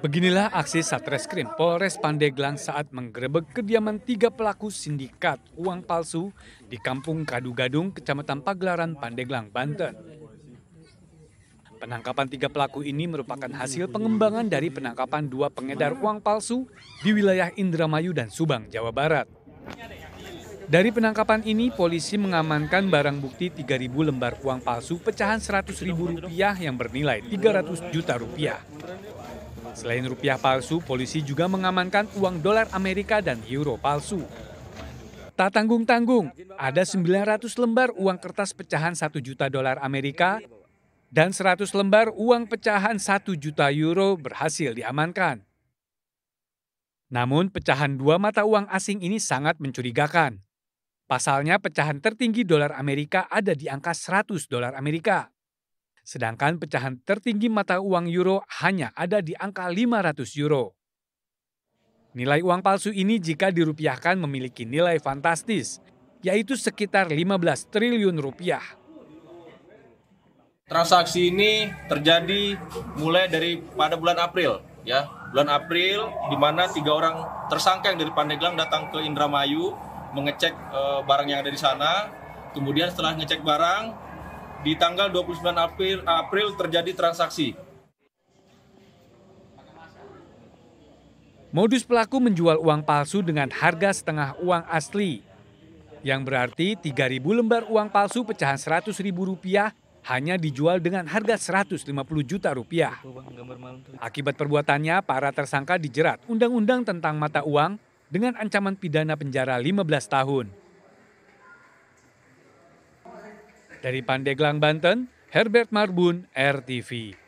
Beginilah aksi Satreskrim Polres Pandeglang saat menggerebek kediaman tiga pelaku sindikat uang palsu di Kampung Kadu-Gadung, Kecamatan Pagelaran, Pandeglang, Banten. Penangkapan tiga pelaku ini merupakan hasil pengembangan dari penangkapan dua pengedar uang palsu di wilayah Indramayu dan Subang, Jawa Barat. Dari penangkapan ini, polisi mengamankan barang bukti 3.000 lembar uang palsu pecahan rp rupiah yang bernilai 300 juta rupiah. Selain rupiah palsu, polisi juga mengamankan uang dolar Amerika dan euro palsu. Tak tanggung-tanggung, ada 900 lembar uang kertas pecahan 1 juta dolar Amerika dan 100 lembar uang pecahan 1 juta euro berhasil diamankan. Namun pecahan dua mata uang asing ini sangat mencurigakan. Pasalnya pecahan tertinggi dolar Amerika ada di angka 100 dolar Amerika. Sedangkan pecahan tertinggi mata uang euro hanya ada di angka 500 euro. Nilai uang palsu ini jika dirupiahkan memiliki nilai fantastis, yaitu sekitar 15 triliun rupiah. Transaksi ini terjadi mulai dari pada bulan April, ya. Bulan April di mana tiga orang tersangka yang dari Pandeglang datang ke Indramayu mengecek uh, barang yang ada di sana. Kemudian setelah ngecek barang, di tanggal 29 April, April terjadi transaksi. Modus pelaku menjual uang palsu dengan harga setengah uang asli. Yang berarti 3.000 lembar uang palsu pecahan rp rupiah hanya dijual dengan harga 150 juta rupiah. Akibat perbuatannya, para tersangka dijerat Undang-Undang tentang mata uang dengan ancaman pidana penjara 15 tahun. Dari Pandeglang, Banten, Herbert Marbun, RTV.